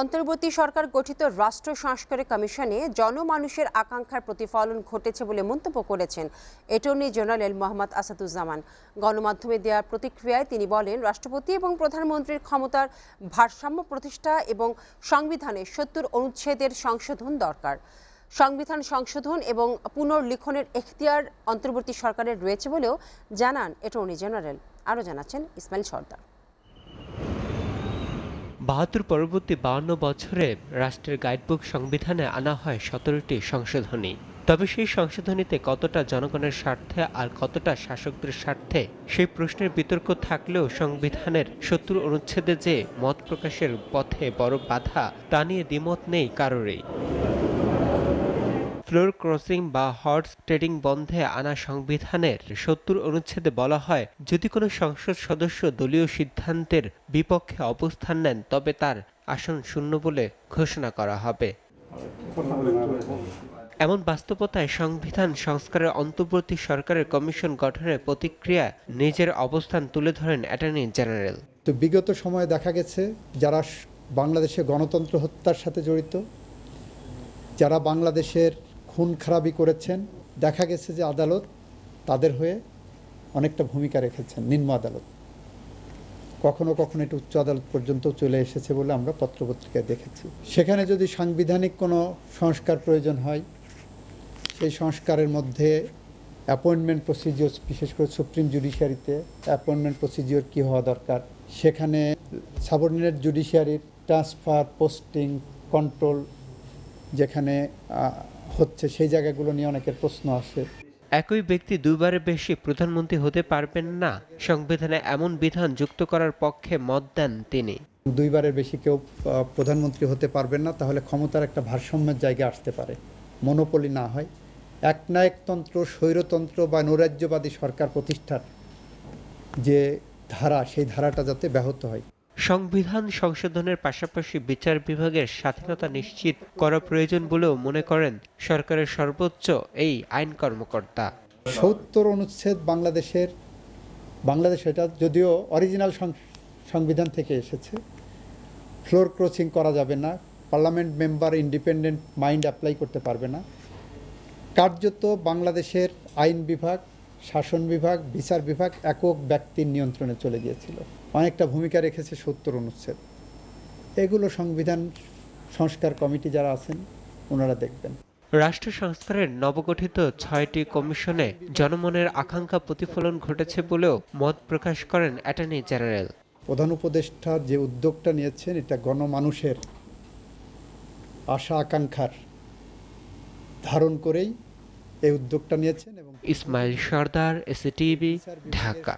অন্তর্বর্তী সরকার গঠিত রাষ্ট্র সংস্কারের কমিশনে জনমানুষের আকাঙ্ক্ষার প্রতিফলন ঘটেছে বলে মন্তব্য করেছেন অ্যাটর্নি জেনারেল মোহাম্মদ আসাদুজ্জামান গণমাধ্যমে দেওয়ার প্রতিক্রিয়ায় তিনি বলেন রাষ্ট্রপতি এবং প্রধানমন্ত্রীর ক্ষমতার ভারসাম্য প্রতিষ্ঠা এবং সংবিধানে সত্তর অনুচ্ছেদের সংশোধন দরকার সংবিধান সংশোধন এবং পুনর্লিখনের এখতিয়ার অন্তর্বর্তী সরকারের রয়েছে বলেও জানান অ্যাটর্নি জেনারেল আরও জানাচ্ছেন ইসমাইল সর্দার বাহাত্তর পরবর্তী বাহান্ন বছরে রাষ্ট্রের গাইডবুক সংবিধানে আনা হয় সতেরোটি সংশোধনী তবে সেই সংশোধনীতে কতটা জনগণের স্বার্থে আর কতটা শাসকদের স্বার্থে সেই প্রশ্নের বিতর্ক থাকলেও সংবিধানের সত্তর অনুচ্ছেদে যে মত প্রকাশের পথে বড় বাধা তা নিয়ে দ্বিমত নেই কারোরই ফ্লোর ক্রসিং বা হর্স ট্রেডিং বন্ধে আনা সংবিধানের সত্তর অনুচ্ছেদে বলা হয় যদি কোনো সংসদ সদস্য দলীয় সিদ্ধান্তের বিপক্ষে অবস্থান নেন তবে তার আসন শূন্য বলে ঘোষণা করা হবে এমন বাস্তবতায় সংবিধান সংস্কারের অন্তর্বর্তী সরকারের কমিশন গঠনের প্রতিক্রিয়া নিজের অবস্থান তুলে ধরেন অ্যাটর্নি জেনারেল তো বিগত সময়ে দেখা গেছে যারা বাংলাদেশে গণতন্ত্র হত্যার সাথে জড়িত যারা বাংলাদেশের খুন খারাপি করেছেন দেখা গেছে যে আদালত তাদের হয়ে অনেকটা ভূমিকা রেখেছেন নিম্ন আদালত কখনো কখনো এটা উচ্চ আদালত পর্যন্ত চলে এসেছে বলে আমরা পত্রপত্রিকায় দেখেছি সেখানে যদি সাংবিধানিক কোনো সংস্কার প্রয়োজন হয় সেই সংস্কারের মধ্যে অ্যাপয়েন্টমেন্ট প্রসিজিওর বিশেষ করে সুপ্রিম জুডিশিয়ারিতে অ্যাপয়েন্টমেন্ট প্রসিজিওর কী হওয়া দরকার সেখানে সাবঅর্ডিনেট জুডিশিয়ারির ট্রান্সফার পোস্টিং কন্ট্রোল যেখানে হচ্ছে সেই জায়গাগুলো নিয়ে অনেকের প্রশ্ন আসে একই ব্যক্তি দুইবারের বেশি প্রধানমন্ত্রী হতে পারবেন না সংবিধানে এমন বিধান যুক্ত করার পক্ষে মত দেন তিনি দুইবারের বেশি কেউ প্রধানমন্ত্রী হতে পারবেন না তাহলে ক্ষমতার একটা ভারসাম্যের জায়গা আসতে পারে মনোপলি না হয় একনায়কতন্ত্র স্বৈরতন্ত্র বা নৈরাজ্যবাদী সরকার প্রতিষ্ঠার যে ধারা সেই ধারাটা যাতে ব্যাহত হয় সংবিধান সংশোধনের পাশাপাশি বিচার বিভাগের স্বাধীনতা নিশ্চিত করা প্রয়োজন বলেও মনে করেন সরকারের সর্বোচ্চ এই আইন কর্মকর্তা সত্তর অনুচ্ছেদ বাংলাদেশের বাংলাদেশ এটা যদিও অরিজিনাল সংবিধান থেকে এসেছে ফ্লোর ক্রসিং করা যাবে না parliament member independent mind apply করতে পারবে না কার্যত বাংলাদেশের আইন বিভাগ শাসন বিভাগ বিচার বিভাগ একক ব্যক্তির নিয়ন্ত্রণে চলে গিয়েছিল অনেকটা ভূমিকা রেখেছে সত্তর অনুচ্ছেদ এগুলো সংবিধান সংস্কার কমিটি যারা আছেন ওনারা দেখবেন রাষ্ট্র সংস্কারের নবগঠিত ছয়টি কমিশনে জনমনের আকাঙ্ক্ষা প্রতিফলন ঘটেছে বলেও মত প্রকাশ করেন অ্যাটর্নি জেনারেল প্রধান উপদেষ্টা যে উদ্যোগটা নিয়েছেন এটা গণমানুষের আশা আকাঙ্ক্ষার ধারণ করেই এই উদ্যোগটা নিয়েছেন এবং ইসমাইল সর্দার এসএটিভি ঢাকা